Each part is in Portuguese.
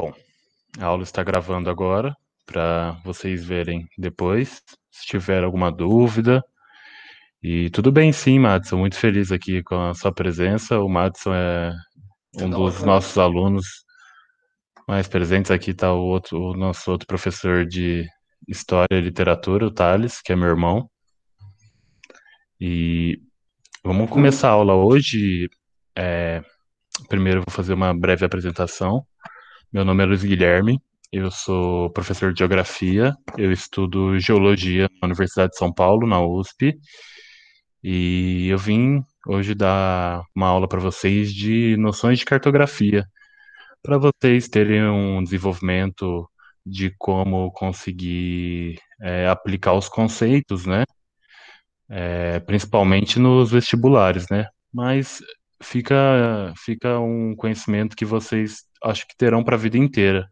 Bom, a aula está gravando agora para vocês verem depois, se tiver alguma dúvida. E tudo bem, sim, Madison. Muito feliz aqui com a sua presença. O Madison é um dos nossos alunos mais presentes. Aqui está o, outro, o nosso outro professor de História e Literatura, o Thales, que é meu irmão. E vamos começar a aula hoje. É, primeiro, vou fazer uma breve apresentação meu nome é Luiz Guilherme, eu sou professor de geografia, eu estudo geologia na Universidade de São Paulo, na USP, e eu vim hoje dar uma aula para vocês de noções de cartografia, para vocês terem um desenvolvimento de como conseguir é, aplicar os conceitos, né? É, principalmente nos vestibulares, né? Mas fica, fica um conhecimento que vocês acho que terão para a vida inteira.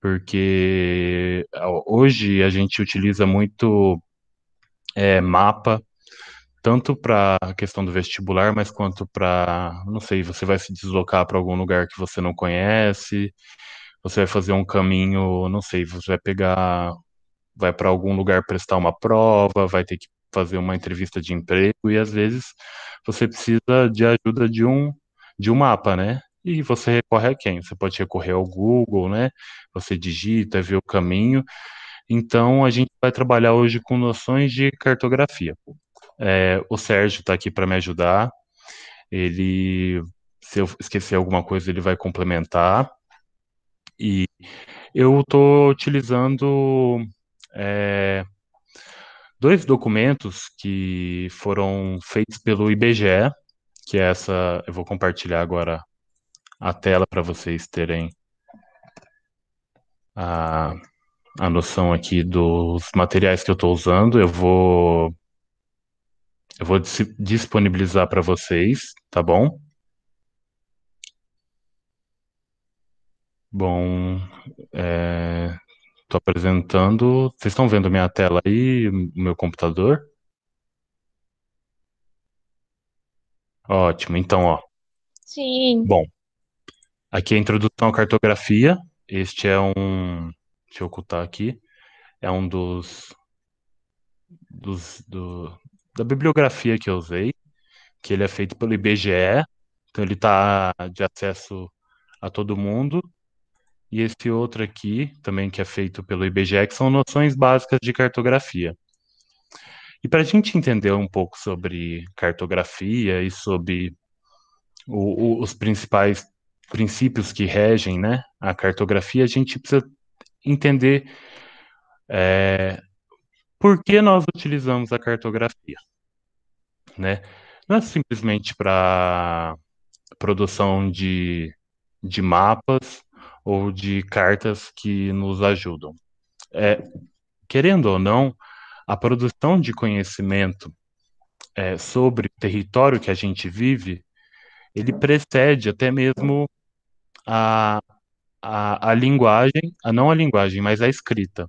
Porque hoje a gente utiliza muito é, mapa, tanto para a questão do vestibular, mas quanto para, não sei, você vai se deslocar para algum lugar que você não conhece, você vai fazer um caminho, não sei, você vai pegar, vai para algum lugar prestar uma prova, vai ter que fazer uma entrevista de emprego e às vezes você precisa de ajuda de um de um mapa, né? e você recorre a quem? Você pode recorrer ao Google, né? Você digita, vê o caminho. Então, a gente vai trabalhar hoje com noções de cartografia. É, o Sérgio está aqui para me ajudar. Ele, se eu esquecer alguma coisa, ele vai complementar. E eu estou utilizando é, dois documentos que foram feitos pelo IBGE, que é essa, eu vou compartilhar agora a tela para vocês terem a, a noção aqui dos materiais que eu estou usando. Eu vou eu vou disponibilizar para vocês, tá bom? Bom, estou é, apresentando. Vocês estão vendo minha tela aí, meu computador? Ótimo, então, ó. Sim. Bom, Aqui é a introdução à cartografia. Este é um. Deixa eu ocultar aqui. É um dos. dos do, da bibliografia que eu usei, que ele é feito pelo IBGE, então ele está de acesso a todo mundo. E esse outro aqui, também que é feito pelo IBGE, que são noções básicas de cartografia. E para a gente entender um pouco sobre cartografia e sobre o, o, os principais princípios que regem né, a cartografia, a gente precisa entender é, por que nós utilizamos a cartografia. Né? Não é simplesmente para produção de, de mapas ou de cartas que nos ajudam. É, querendo ou não, a produção de conhecimento é, sobre o território que a gente vive, ele precede até mesmo a, a, a linguagem, a, não a linguagem, mas a escrita.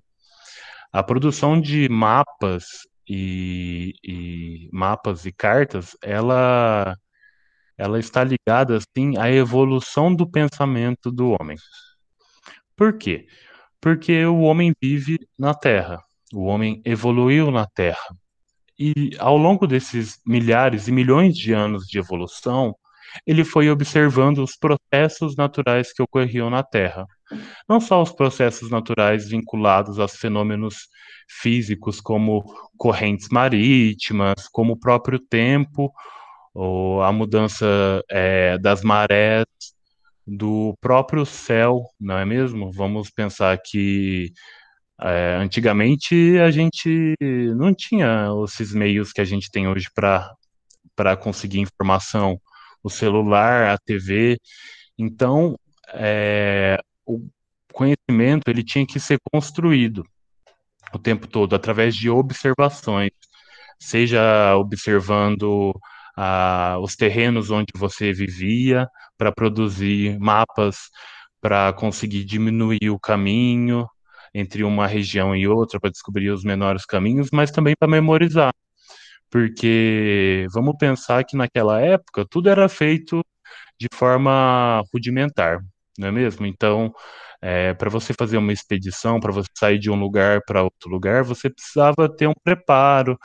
A produção de mapas e, e mapas e cartas, ela ela está ligada assim à evolução do pensamento do homem. Por quê? Porque o homem vive na Terra, o homem evoluiu na Terra. E ao longo desses milhares e milhões de anos de evolução, ele foi observando os processos naturais que ocorriam na Terra. Não só os processos naturais vinculados aos fenômenos físicos, como correntes marítimas, como o próprio tempo, ou a mudança é, das marés, do próprio céu, não é mesmo? Vamos pensar que é, antigamente a gente não tinha esses meios que a gente tem hoje para conseguir informação o celular, a TV. Então, é, o conhecimento ele tinha que ser construído o tempo todo através de observações, seja observando os terrenos onde você vivia para produzir mapas para conseguir diminuir o caminho entre uma região e outra para descobrir os menores caminhos, mas também para memorizar porque vamos pensar que naquela época tudo era feito de forma rudimentar, não é mesmo? Então, é, para você fazer uma expedição, para você sair de um lugar para outro lugar, você precisava ter um preparo,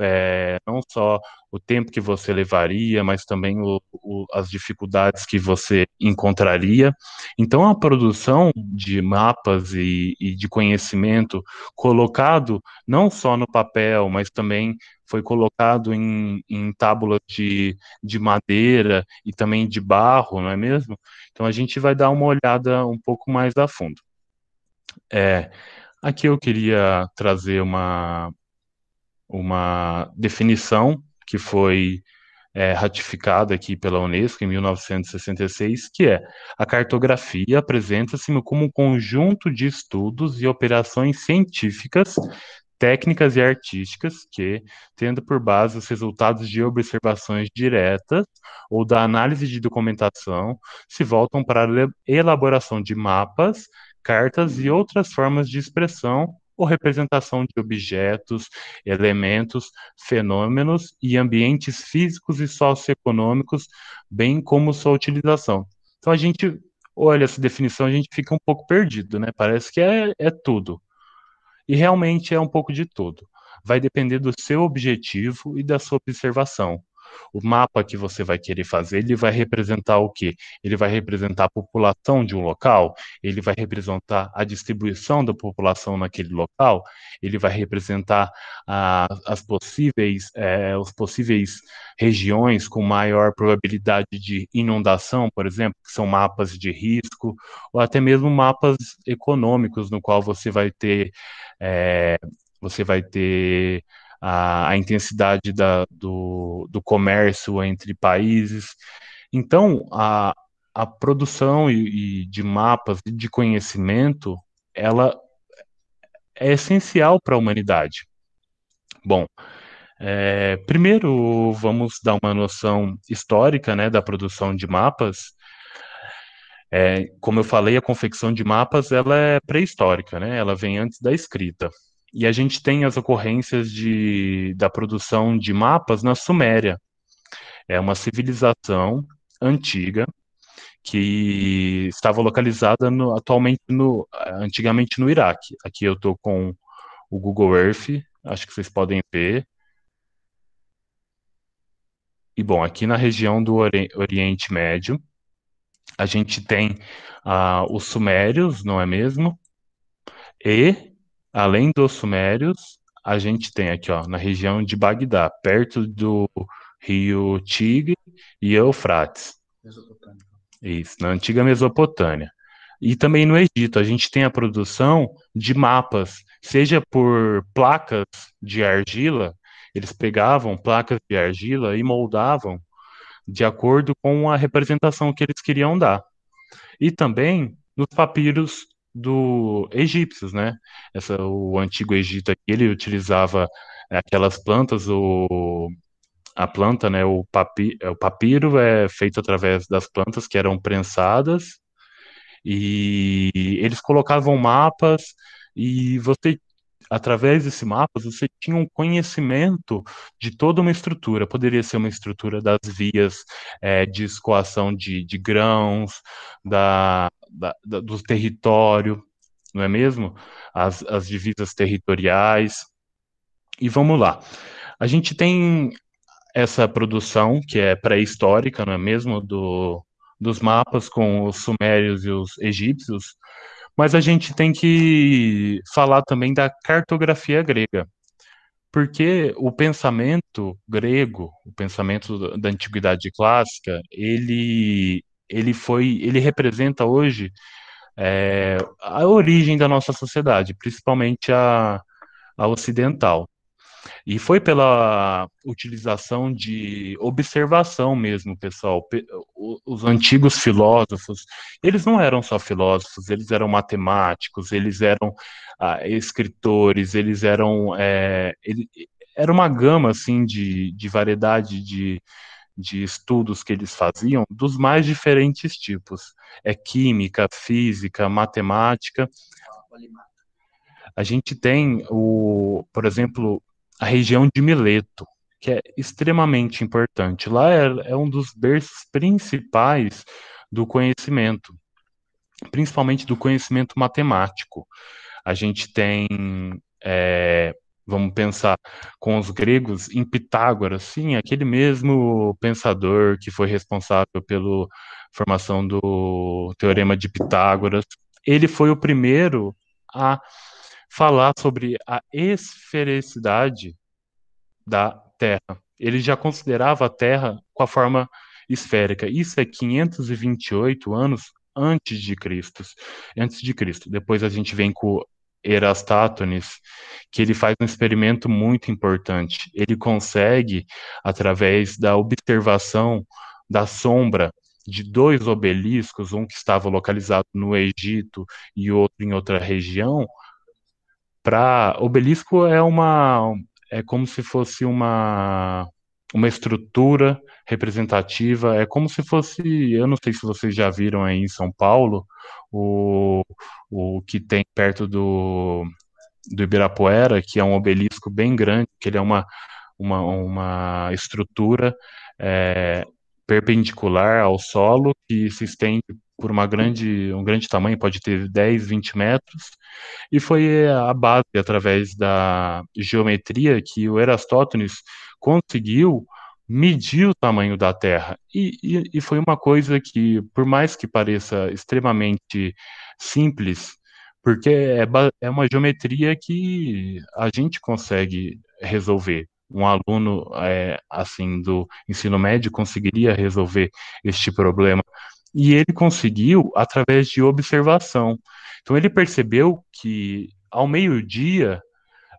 é, não só o tempo que você levaria, mas também o, o, as dificuldades que você encontraria. Então, a produção de mapas e, e de conhecimento colocado não só no papel, mas também foi colocado em, em tábuas de, de madeira e também de barro, não é mesmo? Então, a gente vai dar uma olhada um pouco mais a a fundo. É, aqui eu queria trazer uma, uma definição que foi é, ratificada aqui pela Unesco em 1966, que é a cartografia apresenta-se como um conjunto de estudos e operações científicas técnicas e artísticas que, tendo por base os resultados de observações diretas ou da análise de documentação, se voltam para a elaboração de mapas, cartas e outras formas de expressão ou representação de objetos, elementos, fenômenos e ambientes físicos e socioeconômicos, bem como sua utilização. Então a gente olha essa definição, a gente fica um pouco perdido, né? Parece que é, é tudo. E realmente é um pouco de tudo. Vai depender do seu objetivo e da sua observação. O mapa que você vai querer fazer, ele vai representar o quê? Ele vai representar a população de um local, ele vai representar a distribuição da população naquele local, ele vai representar a, as possíveis, é, os possíveis regiões com maior probabilidade de inundação, por exemplo, que são mapas de risco, ou até mesmo mapas econômicos, no qual você vai ter é, você vai ter a, a intensidade da, do, do comércio entre países. Então, a, a produção e, e de mapas e de conhecimento, ela é essencial para a humanidade. Bom, é, primeiro vamos dar uma noção histórica né, da produção de mapas. É, como eu falei, a confecção de mapas ela é pré-histórica, né? Ela vem antes da escrita. E a gente tem as ocorrências de, da produção de mapas na Suméria. É uma civilização antiga que estava localizada no, atualmente no antigamente no Iraque. Aqui eu estou com o Google Earth, acho que vocês podem ver. E bom, aqui na região do Oriente Médio, a gente tem uh, os sumérios, não é mesmo? E Além dos sumérios, a gente tem aqui, ó, na região de Bagdá, perto do rio Tigre e Eufrates. Isso, na antiga Mesopotâmia. E também no Egito, a gente tem a produção de mapas, seja por placas de argila, eles pegavam placas de argila e moldavam de acordo com a representação que eles queriam dar. E também nos papiros do egípcios, né? Essa, o antigo Egito aqui, ele utilizava aquelas plantas, o, a planta, né? O, papi, é, o papiro é feito através das plantas que eram prensadas e eles colocavam mapas e você através desse mapa, você tinha um conhecimento de toda uma estrutura. Poderia ser uma estrutura das vias é, de escoação de, de grãos, da, da, da, do território, não é mesmo? As, as divisas territoriais. E vamos lá. A gente tem essa produção, que é pré-histórica, não é mesmo? Do, dos mapas com os sumérios e os egípcios, mas a gente tem que falar também da cartografia grega, porque o pensamento grego, o pensamento da antiguidade clássica, ele, ele foi, ele representa hoje é, a origem da nossa sociedade, principalmente a, a ocidental. E foi pela utilização de observação mesmo, pessoal. Os antigos filósofos, eles não eram só filósofos, eles eram matemáticos, eles eram ah, escritores, eles eram. É, ele, era uma gama assim de, de variedade de, de estudos que eles faziam dos mais diferentes tipos. É química, física, matemática. A gente tem o, por exemplo, a região de Mileto, que é extremamente importante. Lá é, é um dos berços principais do conhecimento, principalmente do conhecimento matemático. A gente tem é, vamos pensar com os gregos, em Pitágoras, sim, aquele mesmo pensador que foi responsável pela formação do Teorema de Pitágoras, ele foi o primeiro a falar sobre a esfericidade da Terra. Ele já considerava a Terra com a forma esférica. Isso é 528 anos antes de Cristo. Antes de Cristo. Depois a gente vem com Erastátones, que ele faz um experimento muito importante. Ele consegue, através da observação da sombra de dois obeliscos, um que estava localizado no Egito e outro em outra região, para obelisco é uma é como se fosse uma uma estrutura representativa, é como se fosse, eu não sei se vocês já viram aí em São Paulo, o, o que tem perto do, do Ibirapuera, que é um obelisco bem grande, que ele é uma, uma, uma estrutura é, perpendicular ao solo que se estende por uma grande, um grande tamanho, pode ter 10, 20 metros, e foi é, a base, através da geometria, que o Erastótenes conseguiu medir o tamanho da Terra. E, e, e foi uma coisa que, por mais que pareça extremamente simples, porque é, é uma geometria que a gente consegue resolver. Um aluno é, assim do ensino médio conseguiria resolver este problema e ele conseguiu através de observação. Então ele percebeu que ao meio-dia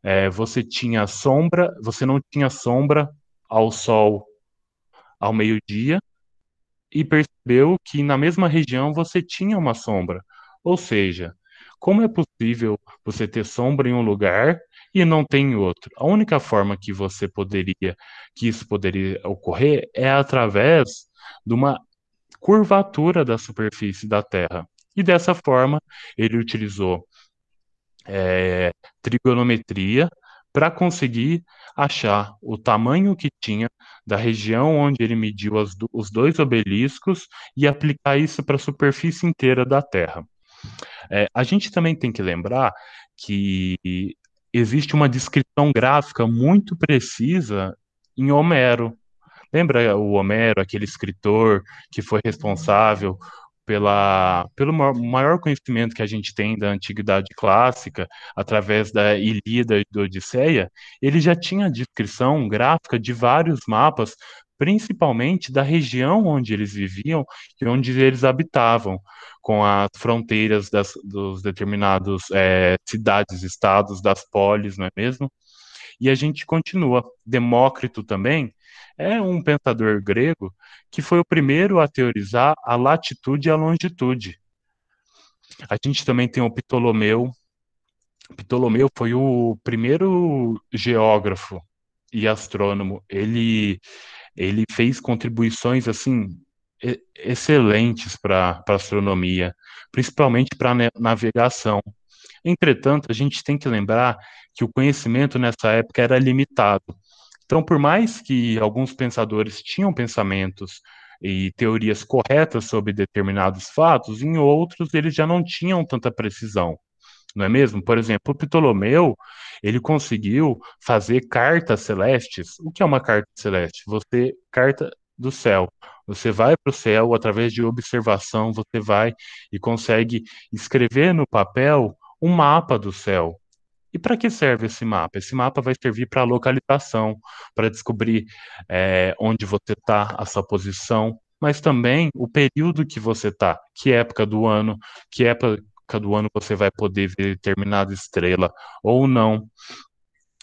é, você tinha sombra, você não tinha sombra ao sol ao meio-dia e percebeu que na mesma região você tinha uma sombra. Ou seja, como é possível você ter sombra em um lugar e não tem em outro? A única forma que você poderia que isso poderia ocorrer é através de uma curvatura da superfície da Terra. E dessa forma, ele utilizou é, trigonometria para conseguir achar o tamanho que tinha da região onde ele mediu as, os dois obeliscos e aplicar isso para a superfície inteira da Terra. É, a gente também tem que lembrar que existe uma descrição gráfica muito precisa em Homero, Lembra o Homero, aquele escritor que foi responsável pela, pelo maior conhecimento que a gente tem da antiguidade clássica, através da Ilíada e da Odisseia, ele já tinha a descrição gráfica de vários mapas, principalmente da região onde eles viviam e onde eles habitavam, com as fronteiras das, dos determinados é, cidades, estados, das polis, não é mesmo? E a gente continua. Demócrito também, é um pensador grego que foi o primeiro a teorizar a latitude e a longitude. A gente também tem o Ptolomeu. Ptolomeu foi o primeiro geógrafo e astrônomo. Ele, ele fez contribuições assim excelentes para a astronomia, principalmente para navegação. Entretanto, a gente tem que lembrar que o conhecimento nessa época era limitado. Então, por mais que alguns pensadores tinham pensamentos e teorias corretas sobre determinados fatos, em outros eles já não tinham tanta precisão. Não é mesmo? Por exemplo, o Ptolomeu, ele conseguiu fazer cartas celestes. O que é uma carta celeste? Você carta do céu. Você vai para o céu através de observação, você vai e consegue escrever no papel um mapa do céu, e para que serve esse mapa? Esse mapa vai servir para localização, para descobrir é, onde você está, a sua posição, mas também o período que você está, que época do ano, que época do ano você vai poder ver determinada estrela ou não.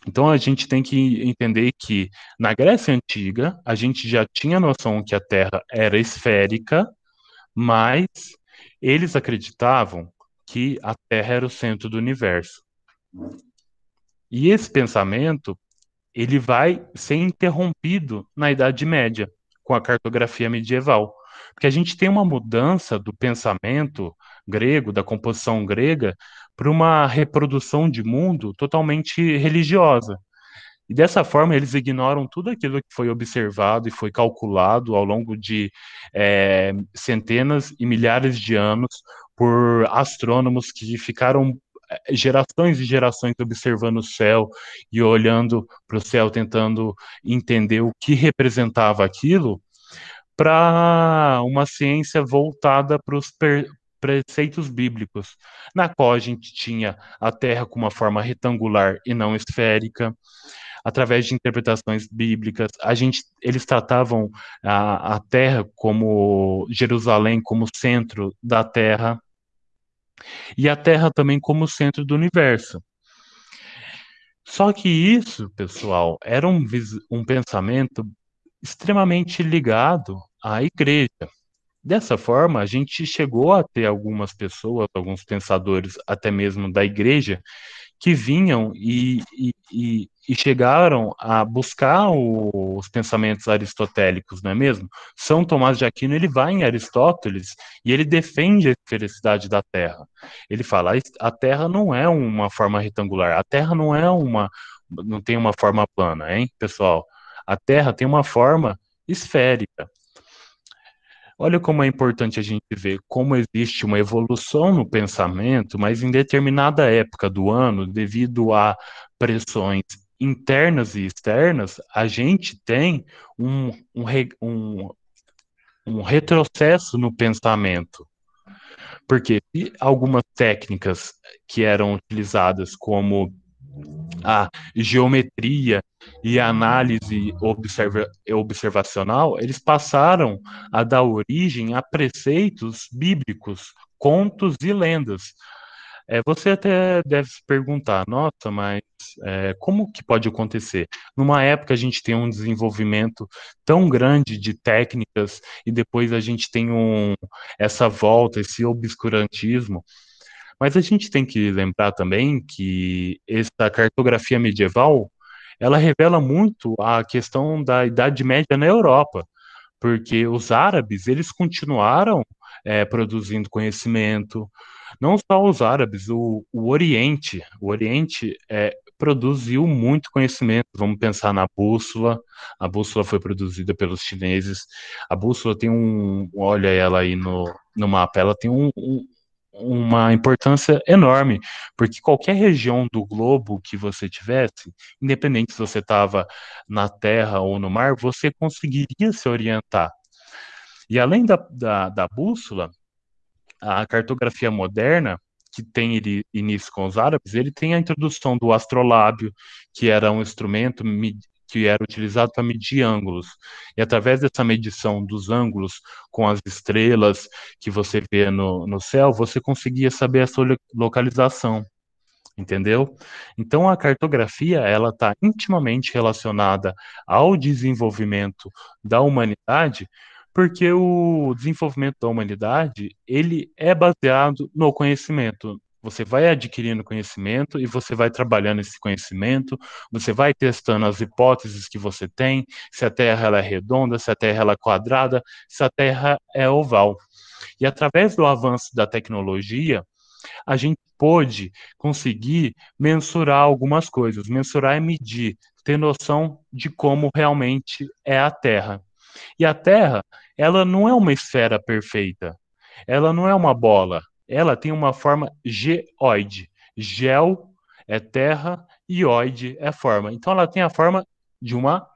Então a gente tem que entender que na Grécia Antiga a gente já tinha a noção que a Terra era esférica, mas eles acreditavam que a Terra era o centro do universo. E esse pensamento ele vai ser interrompido na Idade Média com a cartografia medieval, porque a gente tem uma mudança do pensamento grego, da composição grega, para uma reprodução de mundo totalmente religiosa. E dessa forma, eles ignoram tudo aquilo que foi observado e foi calculado ao longo de é, centenas e milhares de anos por astrônomos que ficaram é, gerações e gerações observando o céu e olhando para o céu, tentando entender o que representava aquilo, para uma ciência voltada para os preceitos bíblicos, na qual a gente tinha a Terra com uma forma retangular e não esférica. Através de interpretações bíblicas, a gente, eles tratavam a, a Terra como Jerusalém como centro da Terra e a Terra também como centro do universo. Só que isso, pessoal, era um, um pensamento extremamente ligado à igreja. Dessa forma, a gente chegou a ter algumas pessoas, alguns pensadores, até mesmo da igreja, que vinham e, e, e e chegaram a buscar o, os pensamentos aristotélicos, não é mesmo? São Tomás de Aquino, ele vai em Aristóteles e ele defende a felicidade da Terra. Ele fala, a Terra não é uma forma retangular, a Terra não é uma, não tem uma forma plana, hein, pessoal? A Terra tem uma forma esférica. Olha como é importante a gente ver como existe uma evolução no pensamento, mas em determinada época do ano, devido a pressões internas e externas, a gente tem um, um, um, um retrocesso no pensamento. Porque algumas técnicas que eram utilizadas como a geometria e a análise observa observacional, eles passaram a dar origem a preceitos bíblicos, contos e lendas, é, você até deve se perguntar, nossa, mas é, como que pode acontecer? Numa época a gente tem um desenvolvimento tão grande de técnicas e depois a gente tem um, essa volta, esse obscurantismo. Mas a gente tem que lembrar também que essa cartografia medieval ela revela muito a questão da Idade Média na Europa, porque os árabes eles continuaram é, produzindo conhecimento, não só os árabes, o, o Oriente. O Oriente é, produziu muito conhecimento. Vamos pensar na bússola. A bússola foi produzida pelos chineses. A bússola tem um. Olha ela aí no, no mapa, ela tem um, um uma importância enorme, porque qualquer região do globo que você tivesse, independente se você estava na terra ou no mar, você conseguiria se orientar. E além da, da, da bússola, a cartografia moderna, que tem início com os árabes, ele tem a introdução do astrolábio, que era um instrumento que era utilizado para medir ângulos. E através dessa medição dos ângulos com as estrelas que você vê no, no céu, você conseguia saber a sua localização. Entendeu? Então a cartografia ela está intimamente relacionada ao desenvolvimento da humanidade, porque o desenvolvimento da humanidade ele é baseado no conhecimento. Você vai adquirindo conhecimento e você vai trabalhando esse conhecimento, você vai testando as hipóteses que você tem, se a Terra ela é redonda, se a Terra ela é quadrada, se a Terra é oval. E através do avanço da tecnologia, a gente pôde conseguir mensurar algumas coisas, mensurar e medir, ter noção de como realmente é a Terra. E a Terra, ela não é uma esfera perfeita. Ela não é uma bola. Ela tem uma forma geoide. Gel é terra, oide é forma. Então ela tem a forma de uma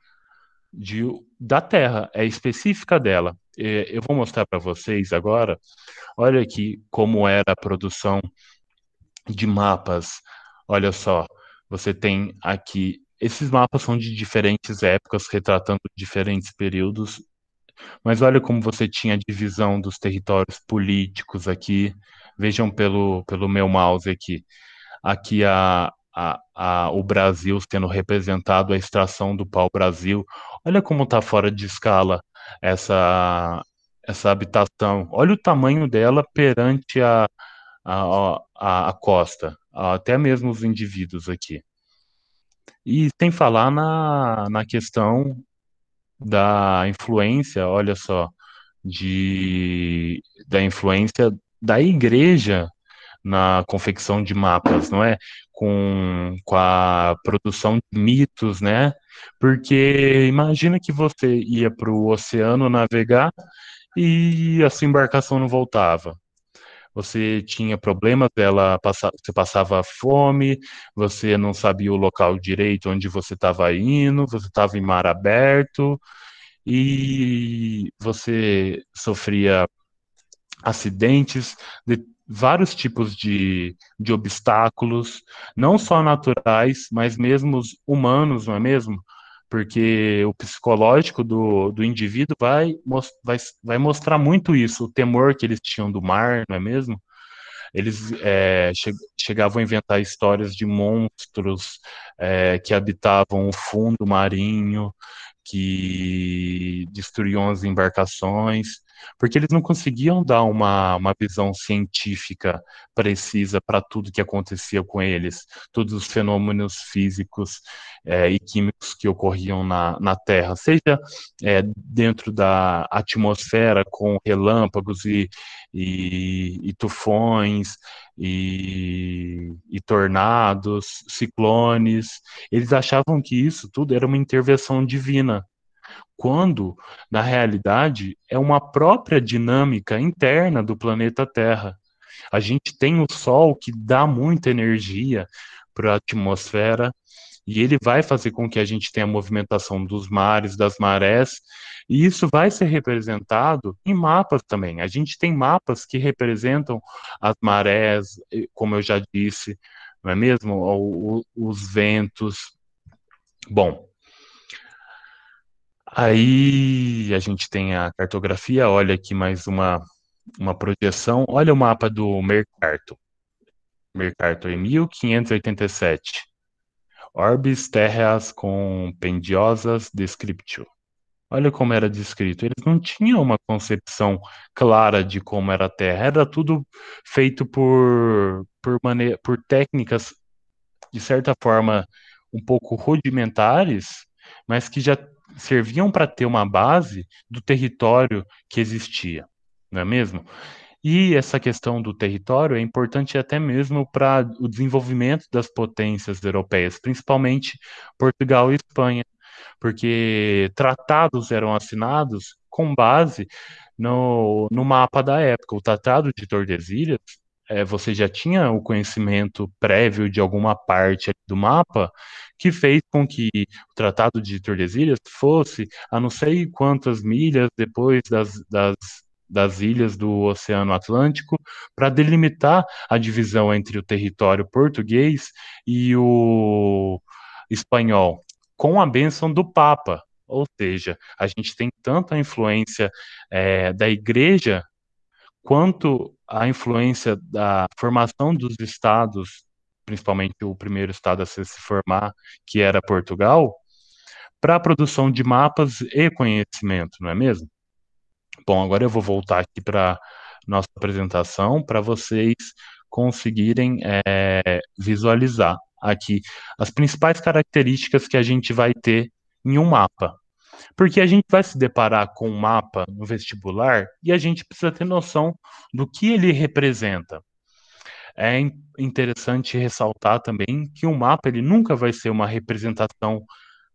de, da Terra, é específica dela. Eu vou mostrar para vocês agora. Olha aqui como era a produção de mapas. Olha só, você tem aqui esses mapas são de diferentes épocas, retratando diferentes períodos, mas olha como você tinha a divisão dos territórios políticos aqui. Vejam pelo, pelo meu mouse aqui. Aqui a, a, a, o Brasil sendo representado, a extração do pau-brasil. Olha como está fora de escala essa, essa habitação. Olha o tamanho dela perante a, a, a, a costa, até mesmo os indivíduos aqui. E sem falar na, na questão da influência, olha só, de, da influência da igreja na confecção de mapas, não é? Com, com a produção de mitos, né? Porque imagina que você ia para o oceano navegar e a sua embarcação não voltava você tinha problemas, ela passa, você passava fome, você não sabia o local direito onde você estava indo, você estava em mar aberto e você sofria acidentes de vários tipos de, de obstáculos, não só naturais, mas mesmo humanos, não é mesmo? porque o psicológico do, do indivíduo vai, vai, vai mostrar muito isso, o temor que eles tinham do mar, não é mesmo? Eles é, che, chegavam a inventar histórias de monstros é, que habitavam o fundo marinho, que destruíam as embarcações porque eles não conseguiam dar uma, uma visão científica precisa para tudo que acontecia com eles, todos os fenômenos físicos é, e químicos que ocorriam na, na Terra, seja é, dentro da atmosfera com relâmpagos e, e, e tufões. E, e, tornados, ciclones. Eles achavam que isso tudo era uma intervenção divina, quando, na realidade, é uma própria dinâmica interna do planeta Terra. A gente tem o Sol que dá muita energia para a atmosfera e ele vai fazer com que a gente tenha a movimentação dos mares, das marés, e isso vai ser representado em mapas também. A gente tem mapas que representam as marés, como eu já disse, não é mesmo? os ventos. Bom, Aí a gente tem a cartografia, olha aqui mais uma, uma projeção. Olha o mapa do Mercato. Mercato em 1587. Orbes terras compendiosas descriptio. Olha como era descrito. Eles não tinham uma concepção clara de como era a Terra. Era tudo feito por, por, mane por técnicas, de certa forma, um pouco rudimentares, mas que já serviam para ter uma base do território que existia, não é mesmo? E essa questão do território é importante até mesmo para o desenvolvimento das potências europeias, principalmente Portugal e Espanha, porque tratados eram assinados com base no, no mapa da época. O Tratado de Tordesilhas é, você já tinha o conhecimento prévio de alguma parte do mapa que fez com que o Tratado de Tordesilhas fosse a não sei quantas milhas depois das, das, das ilhas do Oceano Atlântico para delimitar a divisão entre o território português e o espanhol, com a bênção do Papa. Ou seja, a gente tem tanta influência é, da Igreja quanto a influência da formação dos estados, principalmente o primeiro estado a se formar, que era Portugal, para a produção de mapas e conhecimento, não é mesmo? Bom, agora eu vou voltar aqui para nossa apresentação para vocês conseguirem é, visualizar aqui as principais características que a gente vai ter em um mapa. Porque a gente vai se deparar com um mapa no vestibular e a gente precisa ter noção do que ele representa. É interessante ressaltar também que o um mapa ele nunca vai ser uma representação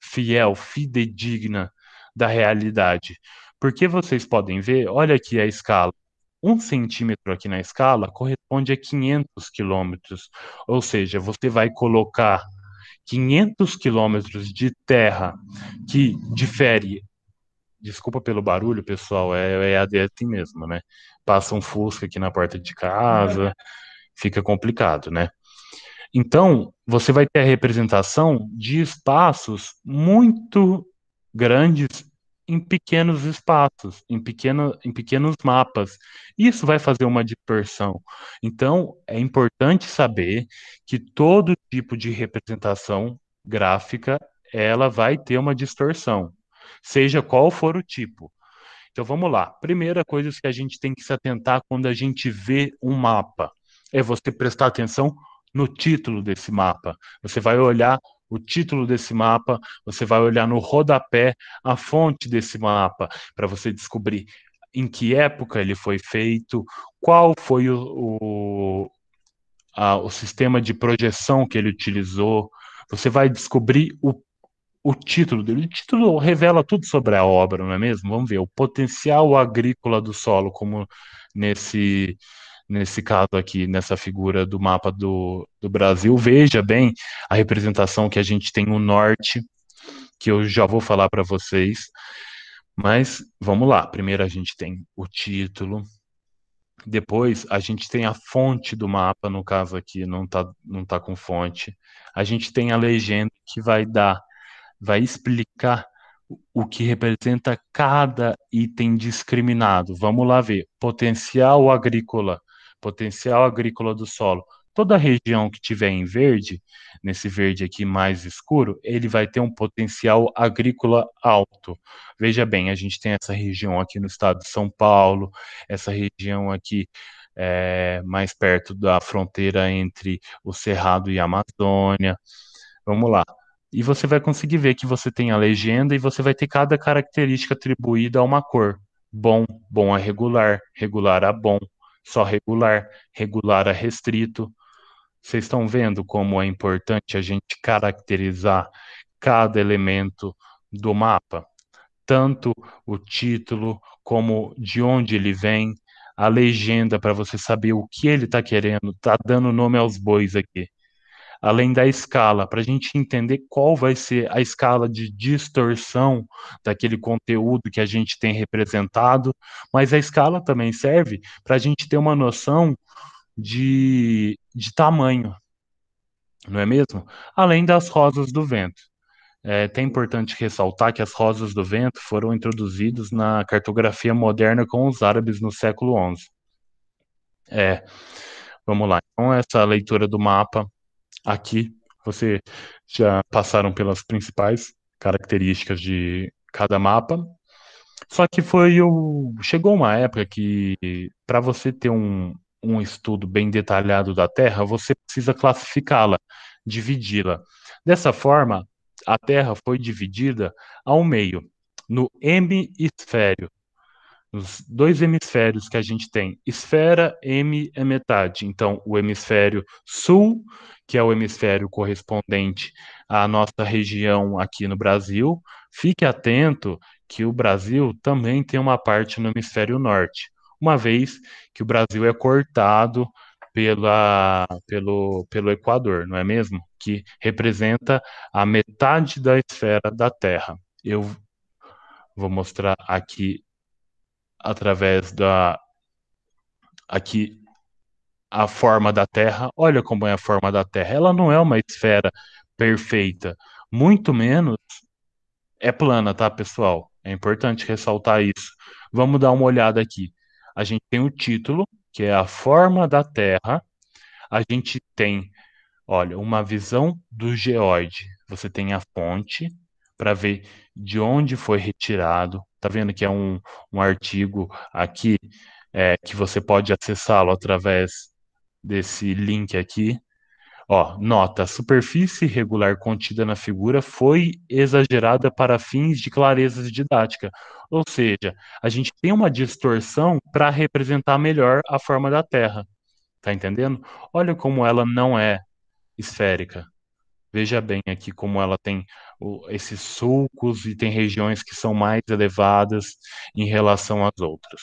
fiel, fidedigna da realidade. Porque vocês podem ver, olha aqui a escala. Um centímetro aqui na escala corresponde a 500 quilômetros. Ou seja, você vai colocar 500 quilômetros de terra que difere. Desculpa pelo barulho, pessoal, é, é assim mesmo, né? Passa um fusca aqui na porta de casa, fica complicado, né? Então, você vai ter a representação de espaços muito grandes em pequenos espaços, em, pequeno, em pequenos mapas. Isso vai fazer uma dispersão. Então, é importante saber que todo tipo de representação gráfica ela vai ter uma distorção, seja qual for o tipo. Então vamos lá. Primeira coisa que a gente tem que se atentar quando a gente vê um mapa é você prestar atenção no título desse mapa. Você vai olhar o título desse mapa, você vai olhar no rodapé a fonte desse mapa, para você descobrir em que época ele foi feito, qual foi o, o, a, o sistema de projeção que ele utilizou. Você vai descobrir o o título dele. O título revela tudo sobre a obra, não é mesmo? Vamos ver. O potencial agrícola do solo, como nesse nesse caso aqui, nessa figura do mapa do, do Brasil, veja bem a representação que a gente tem no norte, que eu já vou falar para vocês. Mas vamos lá. Primeiro a gente tem o título, depois a gente tem a fonte do mapa, no caso aqui não está não tá com fonte. A gente tem a legenda que vai dar, vai explicar o que representa cada item discriminado. Vamos lá ver. Potencial agrícola potencial agrícola do solo, toda região que tiver em verde, nesse verde aqui mais escuro, ele vai ter um potencial agrícola alto. Veja bem, a gente tem essa região aqui no estado de São Paulo, essa região aqui é, mais perto da fronteira entre o Cerrado e a Amazônia. Vamos lá. E você vai conseguir ver que você tem a legenda e você vai ter cada característica atribuída a uma cor. Bom, bom a é regular, regular a é bom, só regular, regular a restrito. Vocês estão vendo como é importante a gente caracterizar cada elemento do mapa, tanto o título como de onde ele vem, a legenda para você saber o que ele está querendo, está dando nome aos bois aqui além da escala, para a gente entender qual vai ser a escala de distorção daquele conteúdo que a gente tem representado, mas a escala também serve para a gente ter uma noção de, de tamanho, não é mesmo? Além das rosas do vento. É até importante ressaltar que as rosas do vento foram introduzidas na cartografia moderna com os árabes no século XI. É, vamos lá. Então, essa leitura do mapa aqui você já passaram pelas principais características de cada mapa. Só que foi o chegou uma época que para você ter um, um estudo bem detalhado da Terra, você precisa classificá-la, dividi-la. Dessa forma, a Terra foi dividida ao meio, no hemisfério, os dois hemisférios que a gente tem, esfera M é metade. Então, o hemisfério sul, que é o hemisfério correspondente à nossa região aqui no Brasil, fique atento que o Brasil também tem uma parte no hemisfério norte, uma vez que o Brasil é cortado pela, pelo, pelo Equador, não é mesmo? Que representa a metade da esfera da Terra. Eu vou mostrar aqui através da aqui a forma da Terra. Olha como é a forma da Terra. Ela não é uma esfera perfeita, muito menos é plana, tá, pessoal? É importante ressaltar isso. Vamos dar uma olhada aqui. A gente tem o título, que é a forma da Terra. A gente tem, olha, uma visão do geóide. Você tem a fonte para ver de onde foi retirado, Tá vendo que é um, um artigo aqui é, que você pode acessá-lo através desse link aqui. Ó, nota, a superfície regular contida na figura foi exagerada para fins de clareza didática, ou seja, a gente tem uma distorção para representar melhor a forma da Terra, tá entendendo? Olha como ela não é esférica. Veja bem aqui como ela tem esses sulcos e tem regiões que são mais elevadas em relação às outras.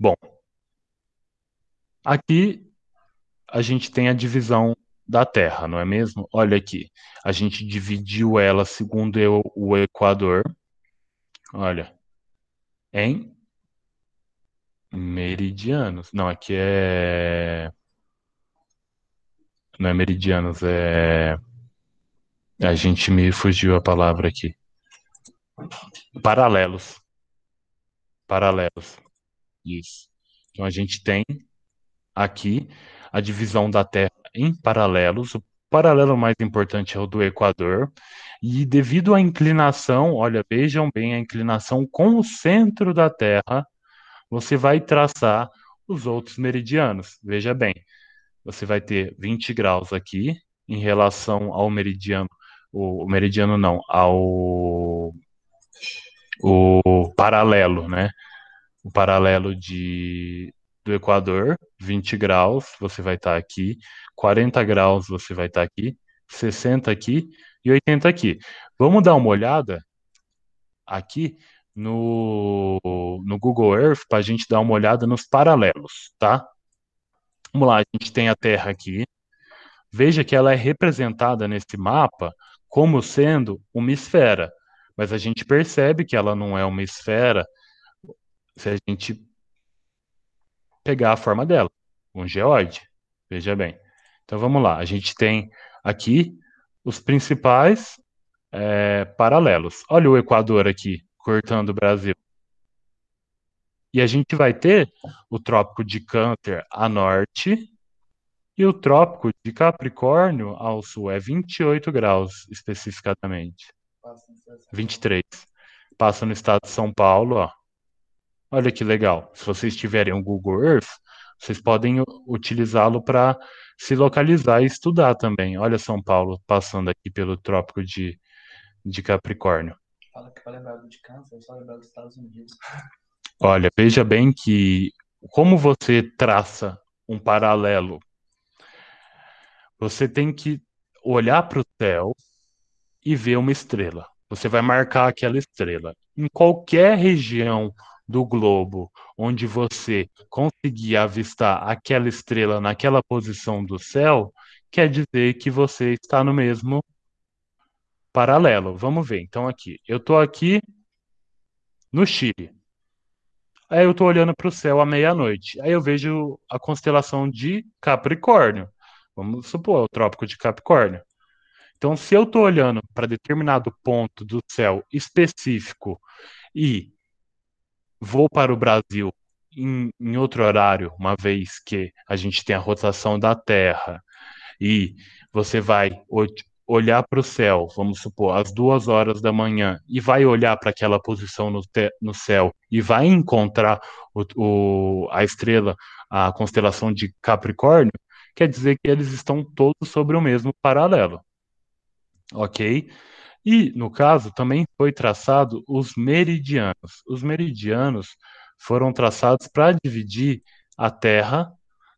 Bom, aqui a gente tem a divisão da Terra, não é mesmo? Olha aqui, a gente dividiu ela segundo o Equador, olha, em meridianos. Não, aqui é não é meridianos, é. A gente me fugiu a palavra aqui. Paralelos. Paralelos. Isso. Então a gente tem aqui a divisão da Terra em paralelos. O paralelo mais importante é o do Equador. E devido à inclinação, olha, vejam bem a inclinação com o centro da Terra, você vai traçar os outros meridianos. Veja bem, você vai ter 20 graus aqui em relação ao meridiano, o, o meridiano não, ao o paralelo, né? O paralelo de, do Equador, 20 graus, você vai estar tá aqui, 40 graus você vai estar tá aqui, 60 aqui e 80 aqui. Vamos dar uma olhada aqui no, no Google Earth para a gente dar uma olhada nos paralelos, tá? Vamos lá, a gente tem a Terra aqui. Veja que ela é representada nesse mapa como sendo uma esfera, mas a gente percebe que ela não é uma esfera se a gente pegar a forma dela, um geóide. Veja bem. Então vamos lá, a gente tem aqui os principais é, paralelos. Olha o Equador aqui, cortando o Brasil. E a gente vai ter o trópico de Câncer a norte e o trópico de Capricórnio ao sul. É 28 graus, especificadamente. 23. Passa no estado de São Paulo, ó. Olha que legal. Se vocês tiverem o um Google Earth, vocês podem utilizá-lo para se localizar e estudar também. Olha São Paulo passando aqui pelo Trópico de, de Capricórnio. Fala que vai lembrar de câncer, é só lembrar dos Estados Unidos. Olha, veja bem que como você traça um paralelo, você tem que olhar para o céu e ver uma estrela. Você vai marcar aquela estrela. Em qualquer região do globo onde você conseguir avistar aquela estrela naquela posição do céu, quer dizer que você está no mesmo paralelo. Vamos ver. Então, aqui, eu estou aqui no Chile. Aí eu tô olhando para o céu à meia-noite. Aí eu vejo a constelação de Capricórnio. Vamos supor, o Trópico de Capricórnio. Então, se eu tô olhando para determinado ponto do céu específico e vou para o Brasil em, em outro horário, uma vez que a gente tem a rotação da Terra e você vai olhar para o céu, vamos supor, às duas horas da manhã, e vai olhar para aquela posição no, no céu e vai encontrar o, o, a estrela, a constelação de Capricórnio, quer dizer que eles estão todos sobre o mesmo paralelo. Ok? E, no caso, também foi traçado os meridianos. Os meridianos foram traçados para dividir a Terra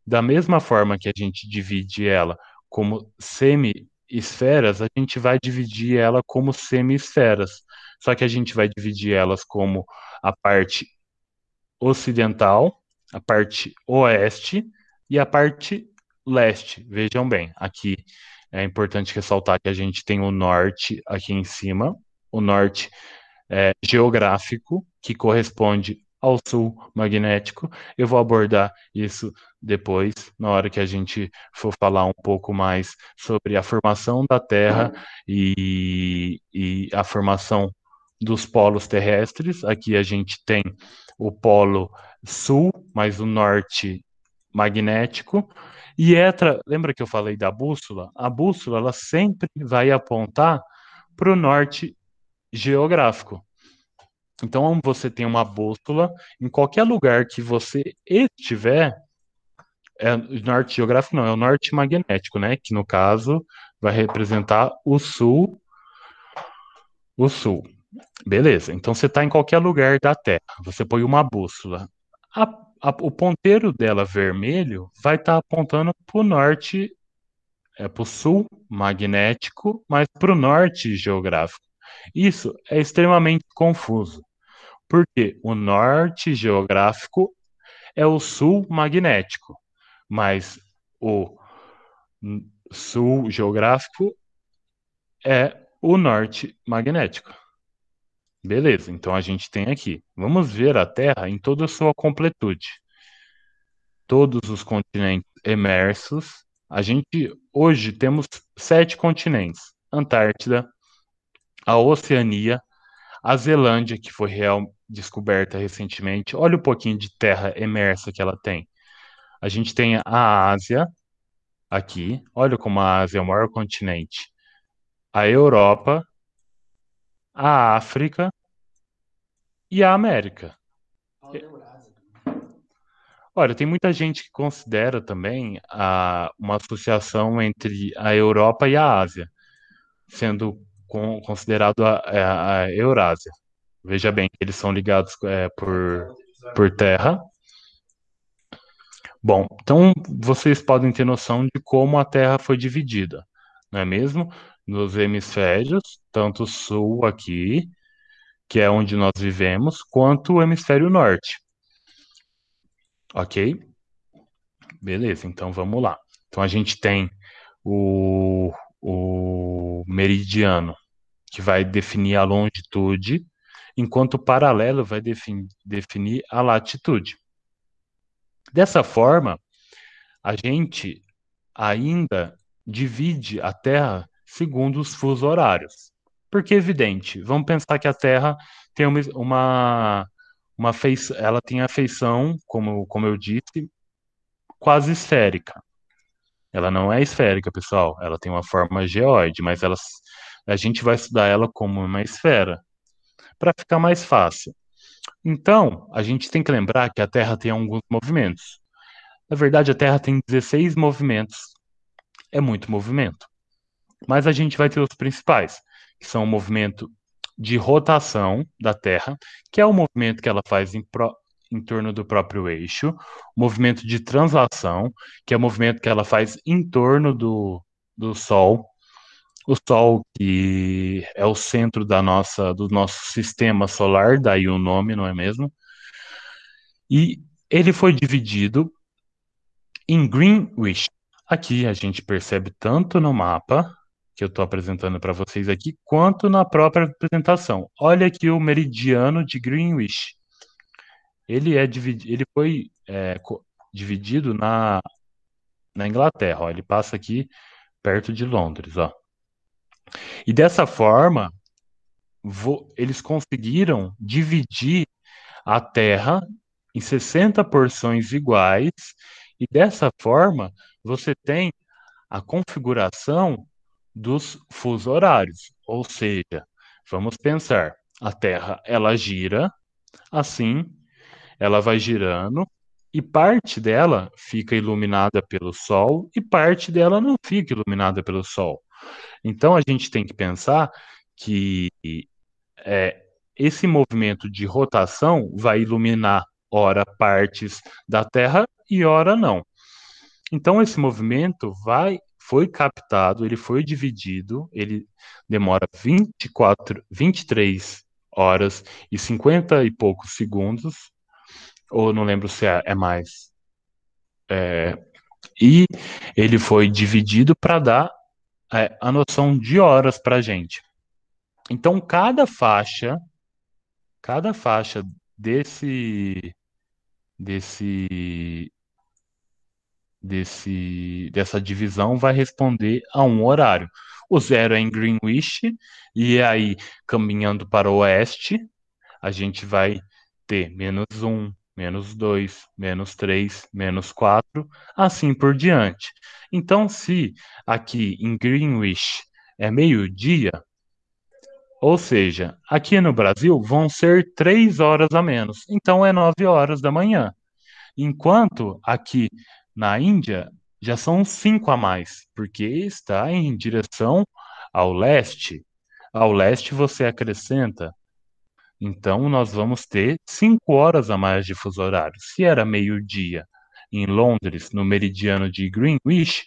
da mesma forma que a gente divide ela como semi esferas, a gente vai dividir ela como semi-esferas. Só que a gente vai dividir elas como a parte ocidental, a parte oeste e a parte leste. Vejam bem, aqui é importante ressaltar que a gente tem o norte aqui em cima, o norte é, geográfico, que corresponde ao sul magnético. Eu vou abordar isso depois, na hora que a gente for falar um pouco mais sobre a formação da Terra e, e a formação dos polos terrestres. Aqui a gente tem o polo sul, mais o norte magnético. E Etra, lembra que eu falei da bússola? A bússola ela sempre vai apontar para o norte geográfico. Então, você tem uma bússola em qualquer lugar que você estiver, é norte geográfico não, é o norte magnético, né? Que no caso vai representar o sul, o sul. Beleza. Então você está em qualquer lugar da Terra. Você põe uma bússola. A, a, o ponteiro dela vermelho vai estar tá apontando para o norte, é para o sul magnético, mas para o norte geográfico. Isso é extremamente confuso porque o norte geográfico é o sul magnético, mas o sul geográfico é o norte magnético. Beleza, então a gente tem aqui. Vamos ver a Terra em toda a sua completude. Todos os continentes emersos. A gente hoje temos sete continentes: Antártida, a Oceania, a Zelândia, que foi real descoberta recentemente, olha o pouquinho de terra emersa que ela tem. A gente tem a Ásia aqui, olha como a Ásia é o maior continente. A Europa, a África e a América. Olha, tem muita gente que considera também a, ah, uma associação entre a Europa e a Ásia, sendo com, considerado é, a, a, Eurásia. Veja bem, eles são ligados é, por, por terra. Bom, então vocês podem ter noção de como a Terra foi dividida, não é mesmo? Nos hemisférios, tanto o sul aqui, que é onde nós vivemos, quanto o hemisfério norte. Ok? Beleza, então vamos lá. Então a gente tem o, o meridiano que vai definir a longitude, enquanto o paralelo vai definir a latitude. Dessa forma, a gente ainda divide a Terra segundo os fusos horários. Porque é evidente, vamos pensar que a Terra tem uma, uma, uma feição, ela tem a feição, como, como eu disse, quase esférica. Ela não é esférica, pessoal, ela tem uma forma geóide, mas ela a gente vai estudar ela como uma esfera, para ficar mais fácil. Então, a gente tem que lembrar que a Terra tem alguns movimentos. Na verdade, a Terra tem 16 movimentos. É muito movimento. Mas a gente vai ter os principais, que são o movimento de rotação da Terra, que é o movimento que ela faz em, pro... em torno do próprio eixo, o movimento de translação, que é o movimento que ela faz em torno do, do Sol, o Sol, que é o centro da nossa, do nosso sistema solar, daí o nome, não é mesmo? E ele foi dividido em Greenwich. Aqui a gente percebe tanto no mapa que eu estou apresentando para vocês aqui, quanto na própria apresentação. Olha aqui o meridiano de Greenwich. Ele é dividi ele foi é, dividido na, na Inglaterra. Ó. Ele passa aqui perto de Londres, ó. E dessa forma, eles conseguiram dividir a terra em 60 porções iguais, e dessa forma você tem a configuração dos fusos horários, ou seja, vamos pensar, a Terra ela gira, assim ela vai girando e parte dela fica iluminada pelo Sol e parte dela não fica iluminada pelo Sol. Então a gente tem que pensar que é, esse movimento de rotação vai iluminar ora partes da Terra e ora não. Então esse movimento vai foi captado, ele foi dividido, ele demora 24, 23 horas e 50 e poucos segundos, ou não lembro se é, é mais. É, e ele foi dividido para dar é, a noção de horas para a gente. Então, cada faixa, cada faixa desse, desse, desse, dessa divisão vai responder a um horário. O zero é em Greenwich, e é aí, caminhando para o oeste, a gente vai ter menos um, menos 2, menos 3, menos 4, assim por diante. Então, se aqui em Greenwich é meio-dia, ou seja, aqui no Brasil vão ser 3 horas a menos, então é 9 horas da manhã. Enquanto aqui na Índia já são 5 a mais, porque está em direção ao leste. Ao leste você acrescenta então, nós vamos ter cinco horas a mais de fuso horário. Se era meio-dia em Londres, no meridiano de Greenwich,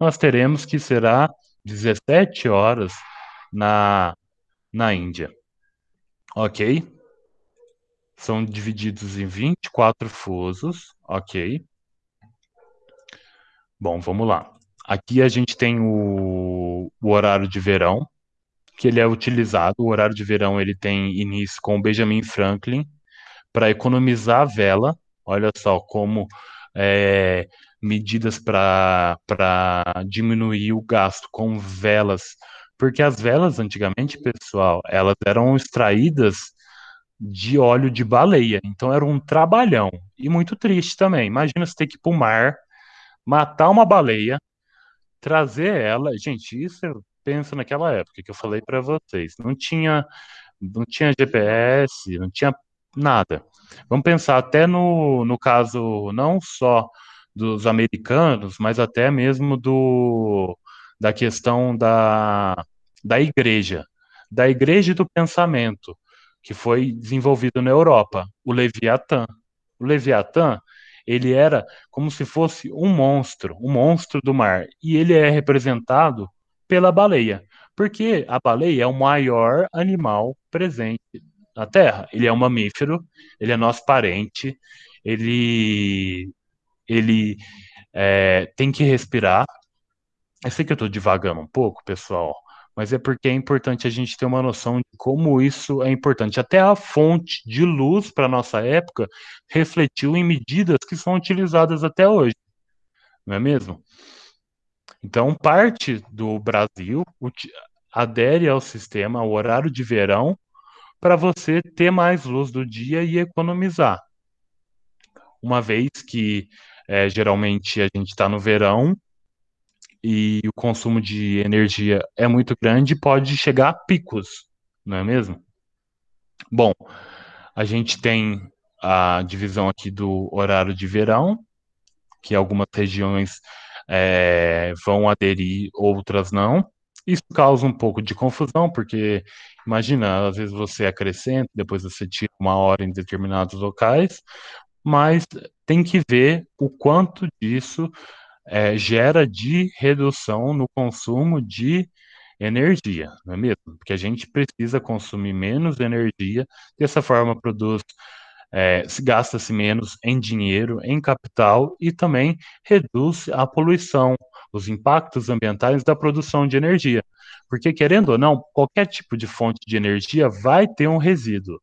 nós teremos que será 17 horas na, na Índia. Ok? São divididos em 24 fusos. Ok. Bom, vamos lá. Aqui a gente tem o, o horário de verão, que ele é utilizado, o horário de verão ele tem início com Benjamin Franklin para economizar a vela. Olha só como é, medidas para diminuir o gasto com velas, porque as velas antigamente, pessoal, elas eram extraídas de óleo de baleia, então era um trabalhão e muito triste também. Imagina você ter que ir para o mar, matar uma baleia, trazer ela, gente, isso é pensa naquela época que eu falei para vocês, não tinha não tinha GPS, não tinha nada. Vamos pensar até no, no caso não só dos americanos, mas até mesmo do da questão da, da igreja, da igreja do pensamento, que foi desenvolvido na Europa, o Leviatã. O Leviatã, ele era como se fosse um monstro, um monstro do mar, e ele é representado pela baleia. Porque a baleia é o maior animal presente na Terra. Ele é um mamífero, ele é nosso parente, ele, ele é, tem que respirar. Eu sei que eu estou divagando um pouco, pessoal, mas é porque é importante a gente ter uma noção de como isso é importante. Até a fonte de luz para nossa época refletiu em medidas que são utilizadas até hoje, não é mesmo? Então, parte do Brasil adere ao sistema, ao horário de verão, para você ter mais luz do dia e economizar. Uma vez que é, geralmente a gente está no verão e o consumo de energia é muito grande, pode chegar a picos, não é mesmo? Bom, a gente tem a divisão aqui do horário de verão, que algumas regiões é, vão aderir, outras não. Isso causa um pouco de confusão, porque imagina, às vezes você acrescenta, depois você tira uma hora em determinados locais, mas tem que ver o quanto disso é, gera de redução no consumo de energia, não é mesmo? Porque a gente precisa consumir menos energia, dessa forma produz é, gasta-se menos em dinheiro, em capital e também reduz a poluição, os impactos ambientais da produção de energia. Porque, querendo ou não, qualquer tipo de fonte de energia vai ter um resíduo.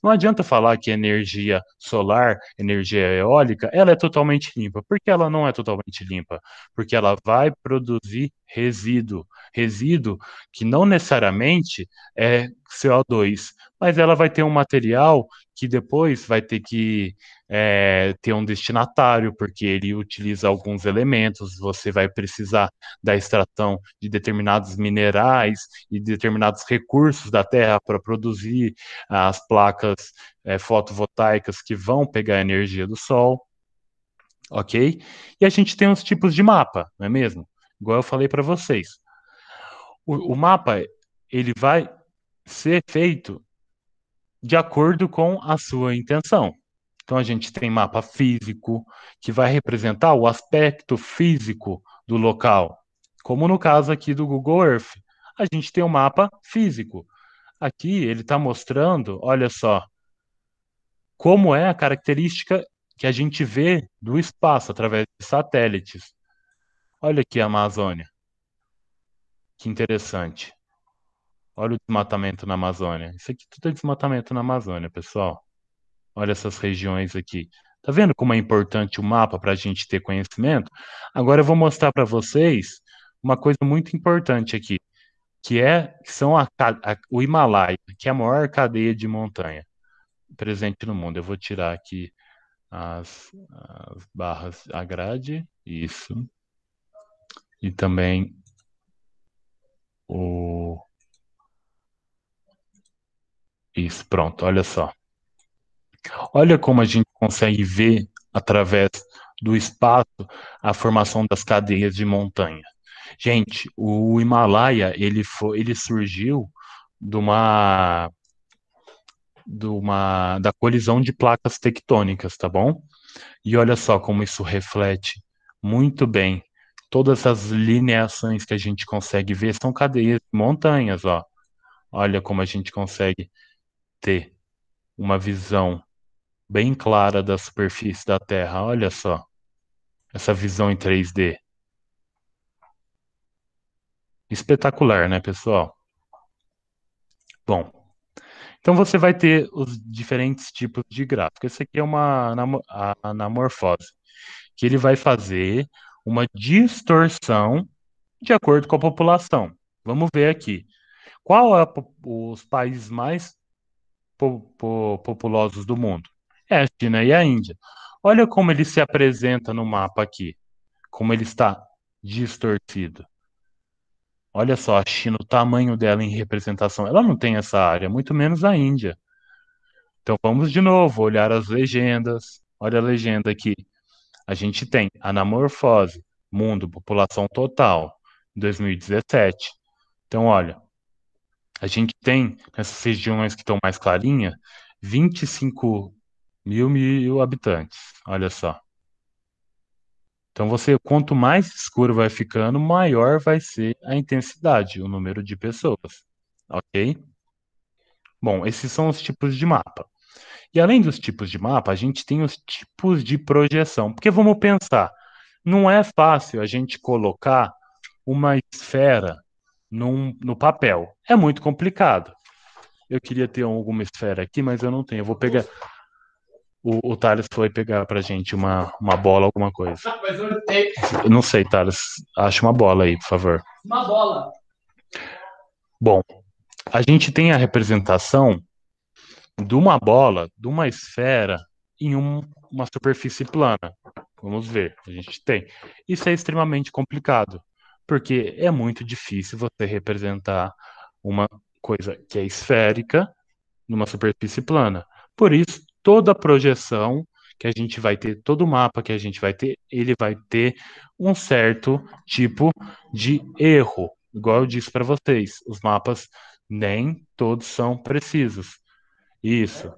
Não adianta falar que energia solar, energia eólica, ela é totalmente limpa, porque ela não é totalmente limpa, porque ela vai produzir resíduo. Resíduo que não necessariamente é CO2, mas ela vai ter um material que depois vai ter que é, ter um destinatário, porque ele utiliza alguns elementos, você vai precisar da extração de determinados minerais e determinados recursos da terra para produzir as placas é, fotovoltaicas que vão pegar a energia do sol. Ok? E a gente tem os tipos de mapa, não é mesmo? Igual eu falei para vocês. O, o mapa ele vai ser feito de acordo com a sua intenção. Então a gente tem mapa físico que vai representar o aspecto físico do local, como no caso aqui do Google Earth. A gente tem um mapa físico. Aqui ele está mostrando, olha só, como é a característica que a gente vê do espaço através de satélites. Olha aqui a Amazônia. Que interessante. Olha o desmatamento na Amazônia. Isso aqui tudo é desmatamento na Amazônia, pessoal. Olha essas regiões aqui. Tá vendo como é importante o mapa para a gente ter conhecimento? Agora eu vou mostrar para vocês uma coisa muito importante aqui, que é que são a, a, o Himalaia, que é a maior cadeia de montanha presente no mundo. Eu vou tirar aqui as, as barras, a grade, isso e também o. Isso, pronto, olha só. Olha como a gente consegue ver, através do espaço, a formação das cadeias de montanha. Gente, o Himalaia, ele, foi, ele surgiu de uma, de uma, da colisão de placas tectônicas, tá bom? E olha só como isso reflete muito bem todas as lineações que a gente consegue ver são cadeias, montanhas, ó. Olha como a gente consegue ter uma visão bem clara da superfície da Terra. Olha só essa visão em 3D. Espetacular, né, pessoal? Bom, então você vai ter os diferentes tipos de gráfico. Esse aqui é uma anamorfose, que ele vai fazer uma distorção de acordo com a população. Vamos ver aqui. Qual é os países mais po po populosos do mundo? É a China e a Índia. Olha como ele se apresenta no mapa aqui, como ele está distorcido. Olha só a China, o tamanho dela em representação. Ela não tem essa área, muito menos a Índia. Então vamos de novo olhar as legendas. Olha a legenda aqui. A gente tem anamorfose, mundo, população total, 2017. Então, olha, a gente tem nessas regiões que estão mais clarinhas 25 mil, mil habitantes. Olha só. Então, você, quanto mais escuro vai ficando, maior vai ser a intensidade, o número de pessoas. Ok? Bom, esses são os tipos de mapa. E além dos tipos de mapa, a gente tem os tipos de projeção. Porque vamos pensar, não é fácil a gente colocar uma esfera num, no papel. É muito complicado. Eu queria ter alguma esfera aqui, mas eu não tenho. Eu vou pegar. O, o Thales foi pegar pra gente uma, uma bola, alguma coisa. eu não sei. Não sei, Thales. Acha uma bola aí, por favor. Uma bola. Bom, a gente tem a representação de uma bola, de uma esfera em um, uma superfície plana. Vamos ver, a gente tem. Isso é extremamente complicado, porque é muito difícil você representar uma coisa que é esférica numa superfície plana. Por isso, toda projeção que a gente vai ter, todo mapa que a gente vai ter, ele vai ter um certo tipo de erro. Igual eu disse para vocês, os mapas nem todos são precisos. Isso.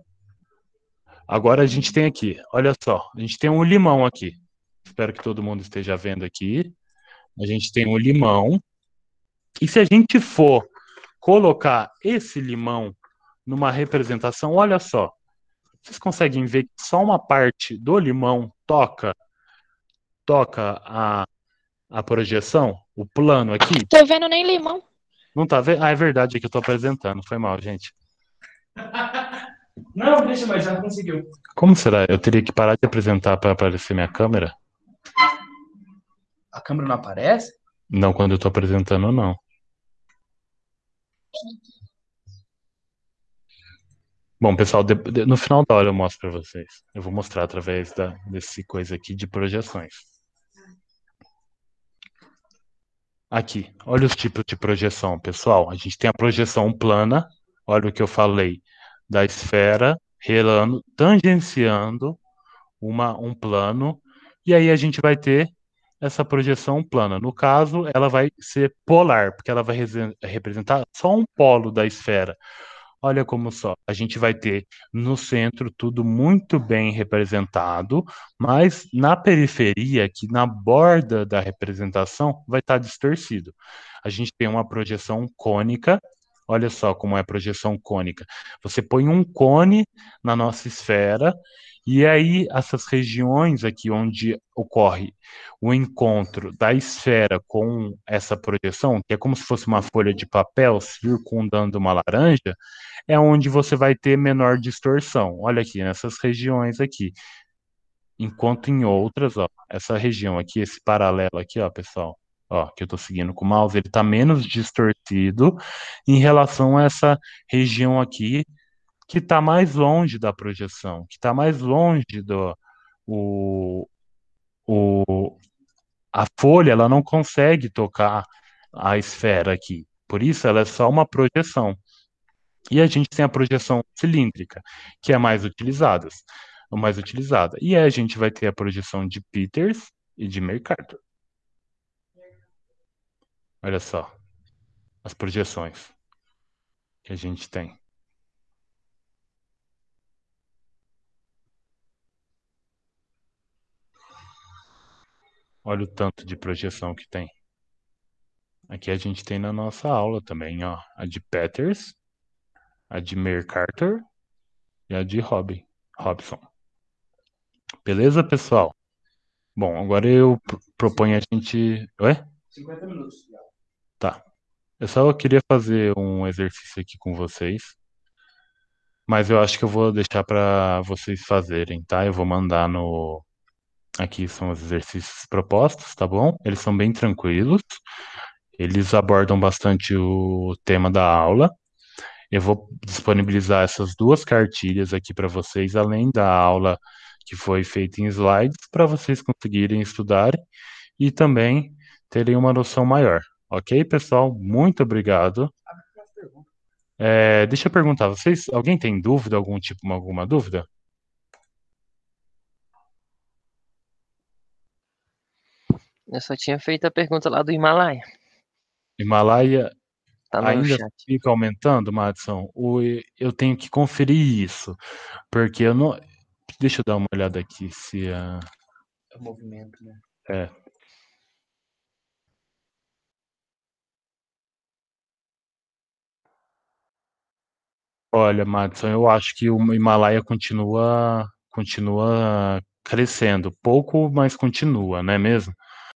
Agora a gente tem aqui, olha só, a gente tem um limão aqui. Espero que todo mundo esteja vendo aqui. A gente tem um limão. E se a gente for colocar esse limão numa representação, olha só. Vocês conseguem ver que só uma parte do limão toca toca a, a projeção, o plano aqui? Tô vendo nem limão. Não tá vendo? Ah, é verdade, é que eu tô apresentando. Foi mal, gente. Não, deixa mais, já conseguiu. Como será? Eu teria que parar de apresentar para aparecer minha câmera? A câmera não aparece? Não, quando eu tô apresentando, não. Bom, pessoal, de, de, no final da hora eu mostro para vocês. Eu vou mostrar através da, desse coisa aqui de projeções. Aqui, olha os tipos de projeção, pessoal. A gente tem a projeção plana, olha o que eu falei da esfera relando, tangenciando uma, um plano, e aí a gente vai ter essa projeção plana. No caso, ela vai ser polar, porque ela vai representar só um polo da esfera. Olha como só, a gente vai ter no centro tudo muito bem representado, mas na periferia, que na borda da representação, vai estar distorcido. A gente tem uma projeção cônica Olha só como é a projeção cônica. Você põe um cone na nossa esfera e aí essas regiões aqui onde ocorre o encontro da esfera com essa projeção, que é como se fosse uma folha de papel circundando uma laranja, é onde você vai ter menor distorção. Olha aqui nessas regiões aqui. Enquanto em outras, ó, essa região aqui, esse paralelo aqui, ó, pessoal, ó, que eu estou seguindo com o mouse, ele está menos distorcido em relação a essa região aqui que está mais longe da projeção, que está mais longe do o, o, a folha, ela não consegue tocar a esfera aqui. Por isso, ela é só uma projeção. E a gente tem a projeção cilíndrica, que é mais utilizada, mais utilizada. E aí a gente vai ter a projeção de Peters e de Mercator. Olha só, as projeções que a gente tem. Olha o tanto de projeção que tem. Aqui a gente tem na nossa aula também, ó, a de Peters, a de Carter e a de Robin, Robson. Beleza, pessoal? Bom, agora eu proponho a gente. Oi? 50 minutos. Já. Tá. Eu só queria fazer um exercício aqui com vocês, mas eu acho que eu vou deixar para vocês fazerem, tá? Eu vou mandar no. Aqui são os exercícios propostos, tá bom? Eles são bem tranquilos, eles abordam bastante o tema da aula. Eu vou disponibilizar essas duas cartilhas aqui para vocês, além da aula que foi feita em slides, para vocês conseguirem estudar e também terem uma noção maior, Ok, pessoal? Muito obrigado. É, deixa eu perguntar, vocês, alguém tem dúvida, algum tipo, alguma dúvida? Eu só tinha feito a pergunta lá do Himalaia. Himalaia tá ainda chat. fica aumentando, Madison? eu tenho que conferir isso, porque eu não... Deixa eu dar uma olhada aqui se... Uh... É o movimento, né? É, Olha, Madison, eu acho que o Himalaia continua continua crescendo, pouco, mas continua, não é mesmo?